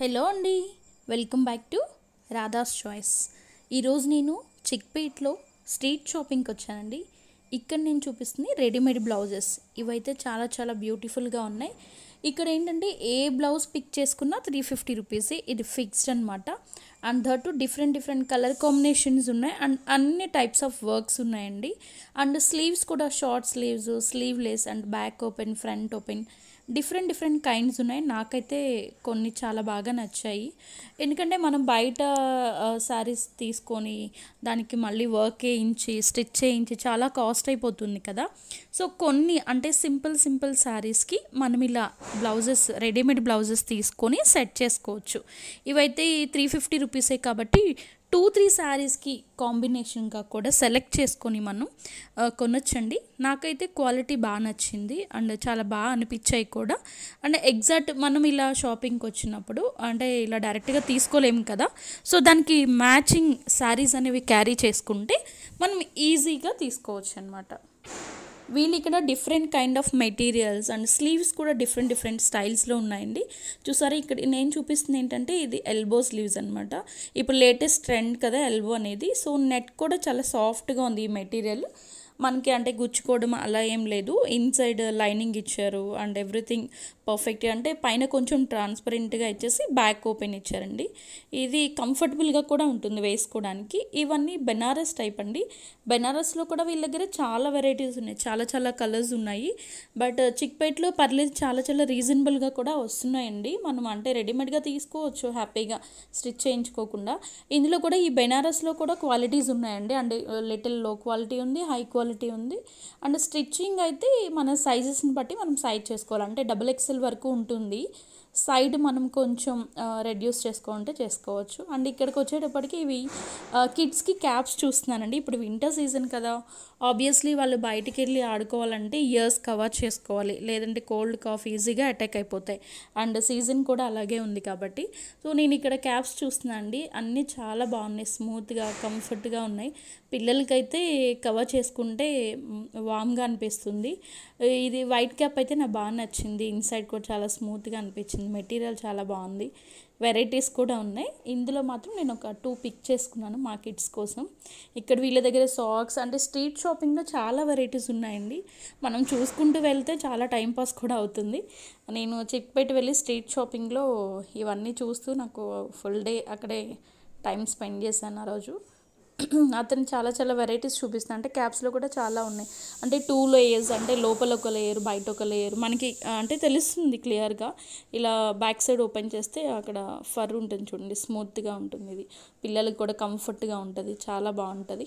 hello అండి welcome back to Radha's choice ఈరోజు నేను చిక్పేట్లో స్ట్రీట్ షాపింగ్కి వచ్చానండి ఇక్కడ నేను చూపిస్తుంది రెడీమేడ్ బ్లౌజెస్ ఇవైతే చాలా చాలా బ్యూటిఫుల్గా ఉన్నాయి ఇక్కడ ఏంటంటే ఏ బ్లౌజ్ పిక్ చేసుకున్నా త్రీ ఫిఫ్టీ రూపీస్ ఇది ఫిక్స్డ్ అనమాట and thirty different different colour combinations ఉన్నాయి అండ్ అన్ని టైప్స్ ఆఫ్ వర్క్స్ ఉన్నాయండి అండ్ స్లీవ్స్ కూడా short sleeves sleeveless and back open front open different different kinds ఉన్నాయి నాకైతే కొన్ని చాలా బాగా నచ్చాయి ఎందుకంటే మనం బయట శారీస్ తీసుకొని దానికి మళ్ళీ వర్క్ వేయించి స్టిచ్ చేయించి చాలా కాస్ట్ అయిపోతుంది కదా సో కొన్ని అంటే సింపుల్ సింపుల్ శారీస్కి మనం ఇలా బ్లౌజెస్ రెడీమేడ్ బ్లౌజెస్ తీసుకొని సెట్ చేసుకోవచ్చు ఇవైతే త్రీ ఫిఫ్టీ రూపీసే కాబట్టి టూ త్రీ శారీస్కి కాంబినేషన్గా కూడా సెలెక్ట్ చేసుకొని మనం కొనొచ్చండి నాకైతే క్వాలిటీ బాగా నచ్చింది అండ్ చాలా బాగా అనిపించాయి కూడా అండ్ ఎగ్జాక్ట్ మనం ఇలా షాపింగ్కి వచ్చినప్పుడు అంటే ఇలా డైరెక్ట్గా తీసుకోలేము కదా సో దానికి మ్యాచింగ్ శారీస్ అనేవి క్యారీ చేసుకుంటే మనం ఈజీగా తీసుకోవచ్చు అనమాట వీళ్ళు ఇక్కడ different kind of materials and sleeves కూడా డిఫరెంట్ డిఫరెంట్ స్టైల్స్లో ఉన్నాయండి చూసారా ఇక్కడ నేను చూపిస్తుంది ఏంటంటే ఇది ఎల్బో స్లీవ్స్ అనమాట ఇప్పుడు లేటెస్ట్ ట్రెండ్ కదా ఎల్బో అనేది సో నెట్ కూడా చాలా సాఫ్ట్గా ఉంది ఈ మెటీరియల్ మనకి అంటే గుచ్చుకోవడం అలా ఏం లేదు ఇన్సైడ్ లైనింగ్ ఇచ్చారు అండ్ ఎవ్రీథింగ్ పర్ఫెక్ట్ అంటే పైన కొంచెం ట్రాన్స్పరెంట్గా ఇచ్చేసి బ్యాక్ ఓపెన్ ఇచ్చారండి ఇది కంఫర్టబుల్గా కూడా ఉంటుంది వేసుకోవడానికి ఇవన్నీ బెనారస్ టైప్ అండి బెనారస్లో కూడా వీళ్ళ దగ్గర చాలా వెరైటీస్ ఉన్నాయి చాలా చాలా కలర్స్ ఉన్నాయి బట్ చిక్పేట్లో పర్లేదు చాలా చాలా రీజనబుల్గా కూడా వస్తున్నాయండి మనం అంటే రెడీమేడ్గా తీసుకోవచ్చు హ్యాపీగా స్టిచ్ చేయించుకోకుండా ఇందులో కూడా ఈ బెనారస్లో కూడా క్వాలిటీస్ ఉన్నాయండి అంటే లిటిల్ లో క్వాలిటీ ఉంది హై క్వాలిటీ క్వాలిటీ ఉంది అండ్ స్టిచ్చింగ్ అయితే మన సైజెస్ని బట్టి మనం సైజ్ చేసుకోవాలి అంటే డబుల్ ఎక్స్ఎల్ వరకు ఉంటుంది సైడ్ మనం కొంచెం రెడ్యూస్ చేసుకుంటే చేసుకోవచ్చు అండ్ ఇక్కడికి వచ్చేటప్పటికి ఇవి కిడ్స్కి క్యాప్స్ చూస్తున్నానండి ఇప్పుడు వింటర్ సీజన్ కదా ఆబ్వియస్లీ వాళ్ళు బయటికి వెళ్ళి ఆడుకోవాలంటే ఇయర్స్ కవర్ చేసుకోవాలి లేదంటే కోల్డ్ కాఫ్ ఈజీగా అటాక్ అయిపోతాయి అండ్ సీజన్ కూడా అలాగే ఉంది కాబట్టి సో నేను ఇక్కడ క్యాప్స్ చూస్తున్నాను అండి అన్నీ చాలా బాగున్నాయి స్మూత్గా కంఫర్ట్గా ఉన్నాయి పిల్లలకైతే కవర్ చేసుకుంటే వామ్గా అనిపిస్తుంది ఇది వైట్ క్యాప్ అయితే నాకు బాగా నచ్చింది ఇన్సైడ్ కూడా చాలా స్మూత్గా అనిపించింది మెటీరియల్ చాలా బాగుంది వెరైటీస్ కూడా ఉన్నాయి ఇందులో మాత్రం నేను ఒక టూ పిక్ చేసుకున్నాను మా కిడ్స్ కోసం ఇక్కడ వీళ్ళ దగ్గర సాక్స్ అంటే స్ట్రీట్ షాపింగ్లో చాలా వెరైటీస్ ఉన్నాయండి మనం చూసుకుంటూ వెళ్తే చాలా టైంపాస్ కూడా అవుతుంది నేను చిక్పేట వెళ్ళి స్ట్రీట్ షాపింగ్లో ఇవన్నీ చూస్తూ నాకు ఫుల్ డే అక్కడే టైం స్పెండ్ చేశాను ఆ రోజు అతను చాలా చాలా వెరైటీస్ చూపిస్తాను అంటే క్యాప్స్లో కూడా చాలా ఉన్నాయి అంటే టూ లేయర్స్ అంటే లోపల ఒక లేయర్ బయట ఒక లేయర్ మనకి అంటే తెలుస్తుంది క్లియర్గా ఇలా బ్యాక్ సైడ్ ఓపెన్ చేస్తే అక్కడ ఫర్ ఉంటుంది చూడండి స్మూత్గా ఉంటుంది ఇది పిల్లలకి కూడా కంఫర్ట్గా ఉంటుంది చాలా బాగుంటుంది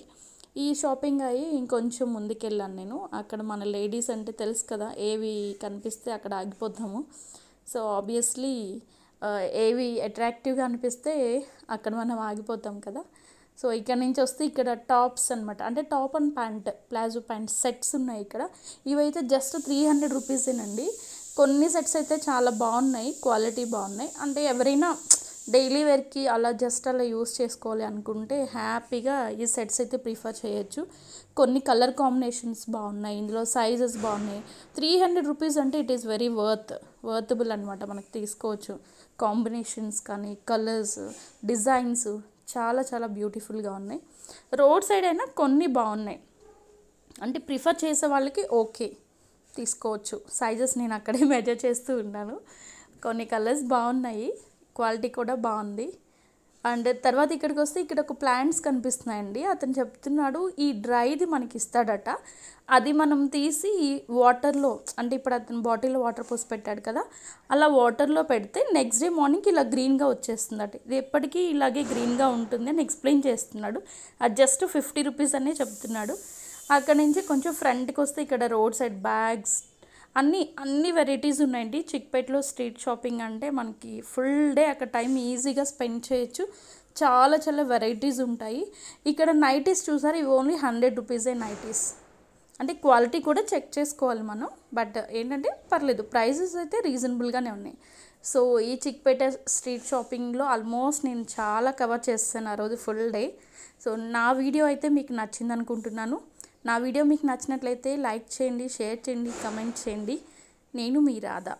ఈ షాపింగ్ అయ్యి ఇంకొంచెం ముందుకెళ్ళాను నేను అక్కడ మన లేడీస్ అంటే తెలుసు కదా ఏవి కనిపిస్తే అక్కడ ఆగిపోతాము సో ఆబ్వియస్లీ ఏవి అట్రాక్టివ్గా అనిపిస్తే అక్కడ మనం ఆగిపోతాం కదా సో ఇక్కడ నుంచి వస్తే ఇక్కడ టాప్స్ అనమాట అంటే top and pant palazzo pant sets ఉన్నాయి ఇక్కడ ఇవైతే జస్ట్ త్రీ హండ్రెడ్ రూపీసేనండి కొన్ని సెట్స్ అయితే చాలా బాగున్నాయి క్వాలిటీ బాగున్నాయి అంటే ఎవరైనా డైలీ వేర్కి అలా జస్ట్ అలా యూస్ చేసుకోవాలి అనుకుంటే హ్యాపీగా ఈ సెట్స్ అయితే ప్రిఫర్ చేయొచ్చు కొన్ని కలర్ కాంబినేషన్స్ బాగున్నాయి ఇందులో సైజెస్ బాగున్నాయి త్రీ హండ్రెడ్ రూపీస్ అంటే it is very worth worthable అనమాట మనకు తీసుకోవచ్చు కాంబినేషన్స్ కానీ కలర్స్ డిజైన్స్ చాలా చాలా బ్యూటిఫుల్గా ఉన్నాయి రోడ్ సైడ్ అయినా కొన్ని బాగున్నాయి అంటే ప్రిఫర్ చేసే వాళ్ళకి ఓకే తీసుకోవచ్చు సైజెస్ నేను అక్కడే మెజర్ చేస్తూ ఉన్నాను కొన్ని కలర్స్ బాగున్నాయి క్వాలిటీ కూడా బాగుంది అండ్ తర్వాత ఇక్కడికి వస్తే ఇక్కడ ఒక ప్లాంట్స్ కనిపిస్తున్నాయండి అతను చెప్తున్నాడు ఈ డ్రైది మనకి ఇస్తాడట అది మనం తీసి వాటర్లో అంటే ఇప్పుడు అతను బాటిల్లో వాటర్ పోసి పెట్టాడు కదా అలా వాటర్లో పెడితే నెక్స్ట్ డే మార్నింగ్ ఇలా గ్రీన్గా వచ్చేస్తుందట ఇది ఎప్పటికీ ఇలాగే గ్రీన్గా ఉంటుంది అని ఎక్స్ప్లెయిన్ చేస్తున్నాడు అది జస్ట్ ఫిఫ్టీ రూపీస్ అనే చెప్తున్నాడు అక్కడ నుంచి కొంచెం ఫ్రంట్కి వస్తే ఇక్కడ రోడ్ సైడ్ బ్యాగ్స్ అన్ని అన్ని వెరైటీస్ ఉన్నాయండి చిక్పేట్లో స్ట్రీట్ షాపింగ్ అంటే మనకి ఫుల్ డే అక్కడ టైం ఈజీగా స్పెండ్ చేయొచ్చు చాలా చాలా వెరైటీస్ ఉంటాయి ఇక్కడ నైటీస్ చూసారు ఇవి ఓన్లీ హండ్రెడ్ రూపీసే నైటీస్ అంటే క్వాలిటీ కూడా చెక్ చేసుకోవాలి మనం బట్ ఏంటంటే పర్లేదు ప్రైజెస్ అయితే రీజనబుల్గానే ఉన్నాయి సో ఈ చిక్పేట స్ట్రీట్ షాపింగ్లో ఆల్మోస్ట్ నేను చాలా కవర్ చేస్తాను ఆ రోజు ఫుల్ డే సో నా వీడియో అయితే మీకు నచ్చింది అనుకుంటున్నాను నా వీడియో మీకు నచ్చినట్లయితే లైక్ చేయండి షేర్ చేయండి కమెంట్ చేయండి నేను మీ రాధా